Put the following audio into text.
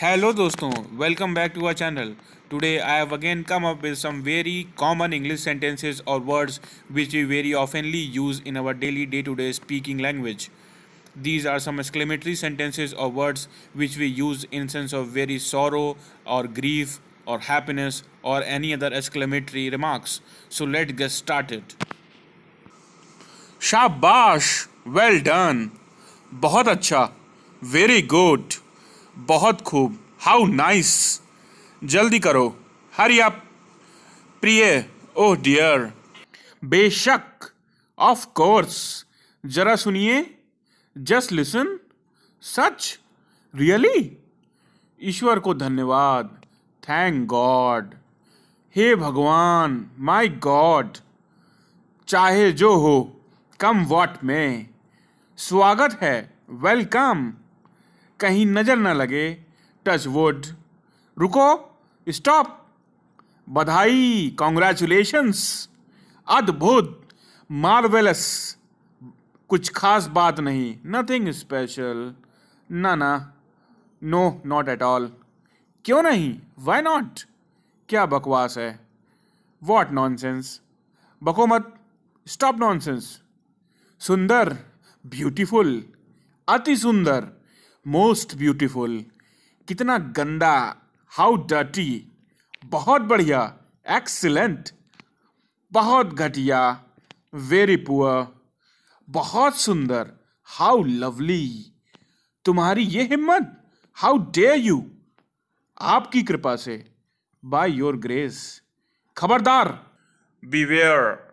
hello दोस्तों welcome back to our channel today I have again come up with some very common English sentences और words which we very oftenly use in our daily day to day speaking language these are some exclamatory sentences और words which we use in sense of very sorrow और grief और happiness और any other exclamatory remarks so let get start शाबाश well done बहुत अच्छा very good बहुत खूब how nice जल्दी करो हरी अप प्रिय ओह oh डियर बेशक ऑफ कोर्स जरा सुनिए जस्ट लिसन सच रियली ईश्वर को धन्यवाद थैंक गॉड हे भगवान माय गॉड चाहे जो हो कम वॉट में स्वागत है वेलकम कहीं नज़र न लगे टच वुड रुको स्टॉप बधाई कॉन्ग्रेचुलेशंस अद्भुत मार्वेलस कुछ खास बात नहीं नथिंग स्पेशल ना ना नो नॉट एट ऑल क्यों नहीं वाई नॉट क्या बकवास है वॉट नॉनसेंस बको मत स्टॉप नॉनसेंस सुंदर ब्यूटीफुल अति सुंदर मोस्ट ब्यूटीफुल कितना गंदा हाउ डर्टी बहुत बढ़िया एक्सीलेंट बहुत घटिया वेरी पुअर बहुत सुंदर हाउ लवली तुम्हारी ये हिम्मत हाउ डे यू आपकी कृपा से बाय योर ग्रेस खबरदार बीवेयर